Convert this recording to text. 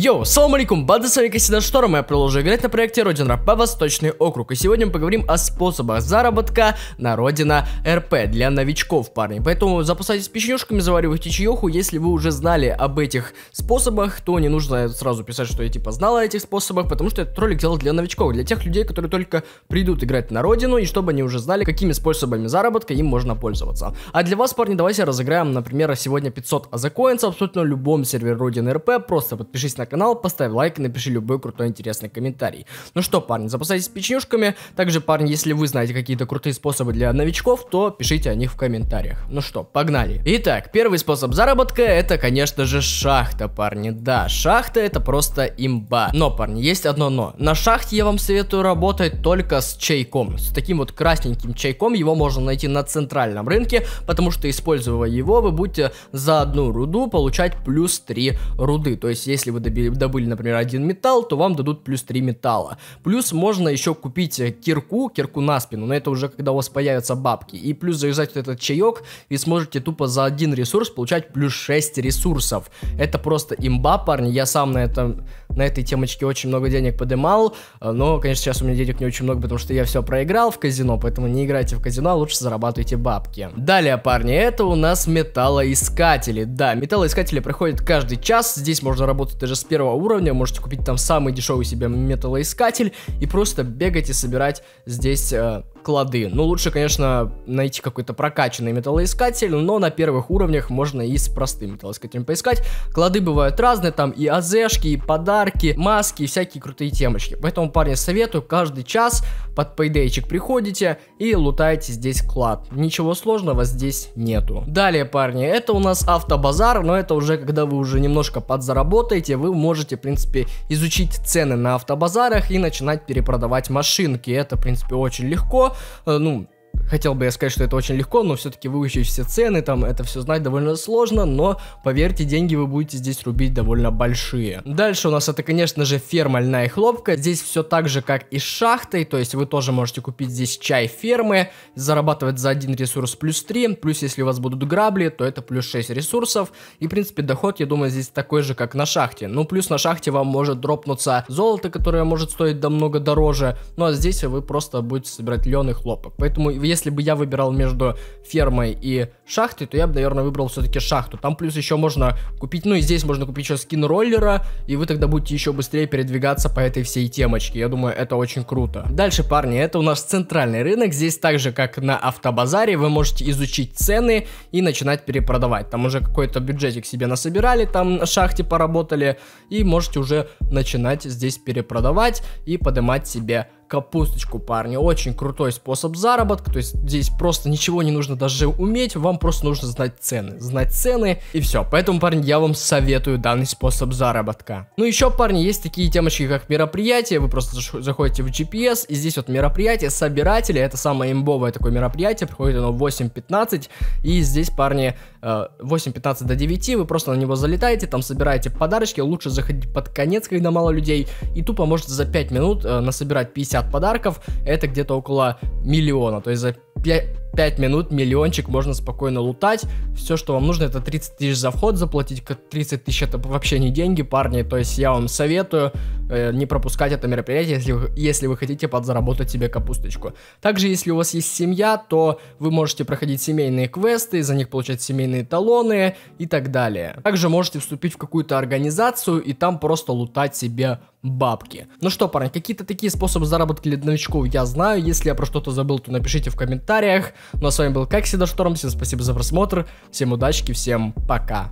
Йоу, салам алейкум, бада с вами Кассидар Шторм, я продолжу играть на проекте Родина РП Восточный округ, и сегодня мы поговорим о способах заработка на Родина РП для новичков, парни. Поэтому запасайтесь печенюшками, заваривайте чаеху, если вы уже знали об этих способах, то не нужно сразу писать, что я типа знал о этих способах, потому что этот ролик делал для новичков, для тех людей, которые только придут играть на Родину, и чтобы они уже знали, какими способами заработка им можно пользоваться. А для вас, парни, давайте разыграем, например, сегодня 500 озакоинцев, абсолютно любом сервере Родины РП, просто подпишись на канал, поставь лайк и напиши любой крутой интересный комментарий. Ну что, парни, запасайтесь печенюшками. Также, парни, если вы знаете какие-то крутые способы для новичков, то пишите о них в комментариях. Ну что, погнали. Итак, первый способ заработка это, конечно же, шахта, парни. Да, шахта это просто имба. Но, парни, есть одно но. На шахте я вам советую работать только с чайком. С таким вот красненьким чайком его можно найти на центральном рынке, потому что используя его, вы будете за одну руду получать плюс 3 руды. То есть, если вы добираетесь добыли, например, один металл, то вам дадут плюс 3 металла. Плюс можно еще купить э, кирку, кирку на спину, но это уже когда у вас появятся бабки. И плюс завязать вот этот чаек, и сможете тупо за один ресурс получать плюс 6 ресурсов. Это просто имба, парни. Я сам на, этом, на этой темочке очень много денег подымал, э, но, конечно, сейчас у меня денег не очень много, потому что я все проиграл в казино, поэтому не играйте в казино, а лучше зарабатывайте бабки. Далее, парни, это у нас металлоискатели. Да, металлоискатели проходят каждый час, здесь можно работать даже с 31 уровня, можете купить там самый дешевый себе металлоискатель и просто бегать и собирать здесь э, клады. Ну, лучше, конечно, найти какой-то прокачанный металлоискатель, но на первых уровнях можно и с простым металлоискателем поискать. Клады бывают разные, там и АЗшки, и подарки, маски, и всякие крутые темочки. Поэтому, парни, советую, каждый час под пейдейчик приходите и лутаете здесь клад. Ничего сложного здесь нету. Далее, парни, это у нас автобазар, но это уже, когда вы уже немножко подзаработаете, вы можете, в принципе, изучить цены на автобазарах и начинать перепродавать машинки. Это, в принципе, очень легко 说，呃，那种 хотел бы я сказать, что это очень легко, но все-таки выучить все цены, там это все знать довольно сложно, но поверьте, деньги вы будете здесь рубить довольно большие. Дальше у нас это, конечно же, ферма льна и хлопка. Здесь все так же, как и с шахтой, то есть вы тоже можете купить здесь чай фермы, зарабатывать за один ресурс плюс 3, плюс если у вас будут грабли, то это плюс 6 ресурсов, и в принципе доход, я думаю, здесь такой же, как на шахте. Ну плюс на шахте вам может дропнуться золото, которое может стоить намного дороже, ну а здесь вы просто будете собирать лен и хлопок. Поэтому если бы я выбирал между фермой и шахтой, то я бы, наверное, выбрал все-таки шахту. Там плюс еще можно купить, ну и здесь можно купить еще скин роллера, и вы тогда будете еще быстрее передвигаться по этой всей темочке. Я думаю, это очень круто. Дальше, парни, это у нас центральный рынок. Здесь так же, как на автобазаре, вы можете изучить цены и начинать перепродавать. Там уже какой-то бюджетик себе насобирали, там на шахте поработали, и можете уже начинать здесь перепродавать и поднимать себе капусточку, парни. Очень крутой способ заработка, то есть здесь просто ничего не нужно даже уметь, вам просто нужно знать цены. Знать цены и все. Поэтому, парни, я вам советую данный способ заработка. Ну еще, парни, есть такие темочки, как мероприятия, вы просто заходите в GPS, и здесь вот мероприятие собирателя, это самое имбовое такое мероприятие, приходит оно в 8.15, и здесь, парни, 8.15 э, до 9, вы просто на него залетаете, там собираете подарочки, лучше заходить под конец, когда мало людей, и тупо можете за 5 минут э, насобирать 50 подарков, это где-то около миллиона, то есть за 5, 5 минут миллиончик можно спокойно лутать, все, что вам нужно, это 30 тысяч за вход заплатить, 30 тысяч это вообще не деньги, парни, то есть я вам советую, Э, не пропускать это мероприятие, если вы, если вы хотите подзаработать себе капусточку. Также, если у вас есть семья, то вы можете проходить семейные квесты, за них получать семейные талоны и так далее. Также можете вступить в какую-то организацию и там просто лутать себе бабки. Ну что, парни, какие-то такие способы заработка для новичков я знаю. Если я про что-то забыл, то напишите в комментариях. Ну а с вами был, как всегда, Шторм. Всем спасибо за просмотр. Всем удачки, всем пока.